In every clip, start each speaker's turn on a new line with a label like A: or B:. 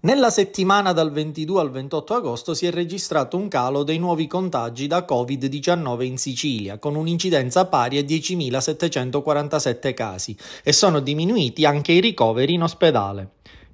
A: Nella settimana dal 22 al 28 agosto si è registrato un calo dei nuovi contagi da Covid-19 in Sicilia, con un'incidenza pari a 10.747 casi, e sono diminuiti anche i ricoveri in ospedale.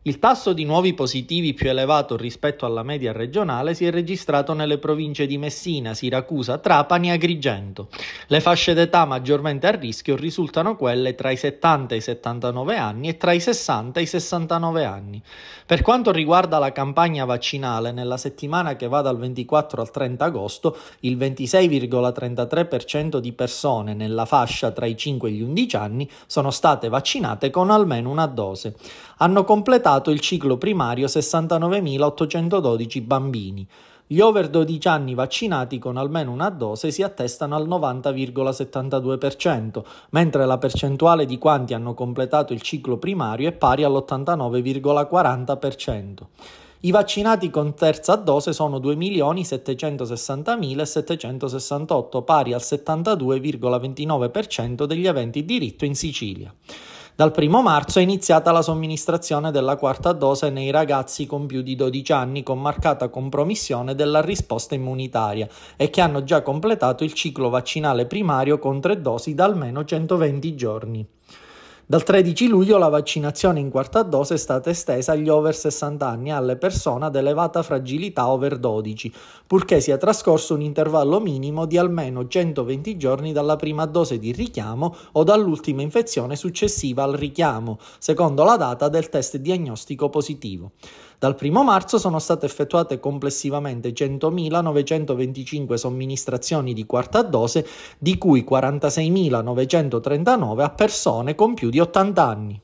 A: Il tasso di nuovi positivi più elevato rispetto alla media regionale si è registrato nelle province di Messina, Siracusa, Trapani e Agrigento. Le fasce d'età maggiormente a rischio risultano quelle tra i 70 e i 79 anni e tra i 60 e i 69 anni. Per quanto riguarda la campagna vaccinale, nella settimana che va dal 24 al 30 agosto, il 26,33% di persone nella fascia tra i 5 e gli 11 anni sono state vaccinate con almeno una dose. Hanno completato completato il ciclo primario 69.812 bambini. Gli over 12 anni vaccinati con almeno una dose si attestano al 90,72%, mentre la percentuale di quanti hanno completato il ciclo primario è pari all'89,40%. I vaccinati con terza dose sono 2.760.768, pari al 72,29% degli aventi diritto in Sicilia. Dal 1 marzo è iniziata la somministrazione della quarta dose nei ragazzi con più di 12 anni con marcata compromissione della risposta immunitaria e che hanno già completato il ciclo vaccinale primario con tre dosi da almeno 120 giorni. Dal 13 luglio la vaccinazione in quarta dose è stata estesa agli over 60 anni e alle persone ad elevata fragilità over 12, purché sia trascorso un intervallo minimo di almeno 120 giorni dalla prima dose di richiamo o dall'ultima infezione successiva al richiamo, secondo la data del test diagnostico positivo. Dal 1 marzo sono state effettuate complessivamente 100.925 somministrazioni di quarta dose, di cui 46.939 a persone con più di di 80 anni.